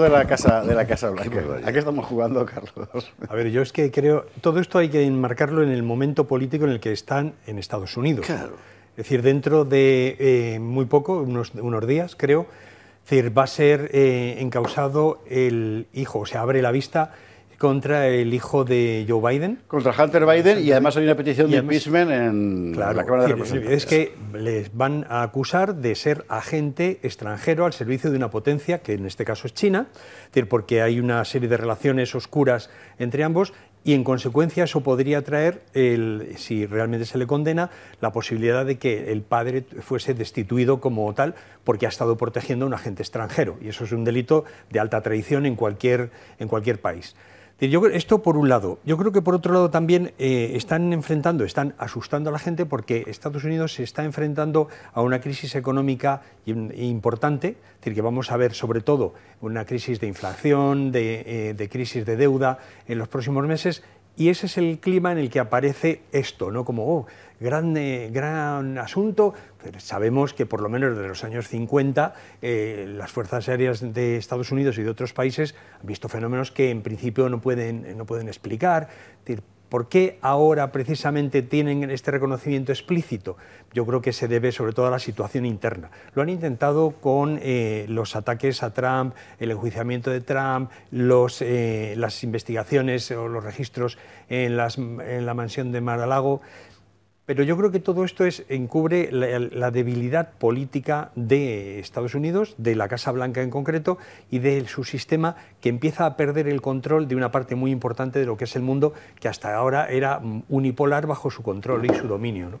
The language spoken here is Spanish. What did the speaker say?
de la Casa, de la casa Blanca. ¿A estamos jugando, Carlos? A ver, yo es que creo. Todo esto hay que enmarcarlo en el momento político en el que están en Estados Unidos. Claro. Es decir, dentro de eh, muy poco, unos, unos días, creo, decir, va a ser eh, encausado el hijo, o sea, abre la vista contra el hijo de Joe Biden. Contra Hunter Biden y además hay una petición de impeachment en la Cámara de Representantes. Es que les van a acusar de ser agente extranjero al servicio de una potencia, que en este caso es China, decir porque hay una serie de relaciones oscuras entre ambos y en consecuencia eso podría traer, el, si realmente se le condena, la posibilidad de que el padre fuese destituido como tal porque ha estado protegiendo a un agente extranjero y eso es un delito de alta traición en cualquier, en cualquier país esto por un lado. Yo creo que por otro lado también eh, están enfrentando, están asustando a la gente porque Estados Unidos se está enfrentando a una crisis económica e importante, es decir, que vamos a ver sobre todo una crisis de inflación, de eh, crisis de deuda en los próximos meses y ese es el clima en el que aparece esto, ¿no? Como, oh, gran, asunto. Pero pues sabemos que por lo menos desde los años 50 eh, las fuerzas aéreas de Estados Unidos y de otros países han visto fenómenos que en principio no pueden, no pueden explicar. ¿Por qué ahora precisamente tienen este reconocimiento explícito? Yo creo que se debe sobre todo a la situación interna. Lo han intentado con eh, los ataques a Trump, el enjuiciamiento de Trump, los, eh, las investigaciones o los registros en, en la mansión de Mar-a-Lago. Pero yo creo que todo esto es, encubre la, debilidad política de Estados Unidos, de la Casa Blanca en concreto, y de su sistema que empieza a perder el control de una parte muy importante de lo que es el mundo, que hasta ahora era unipolar bajo su control y su dominio.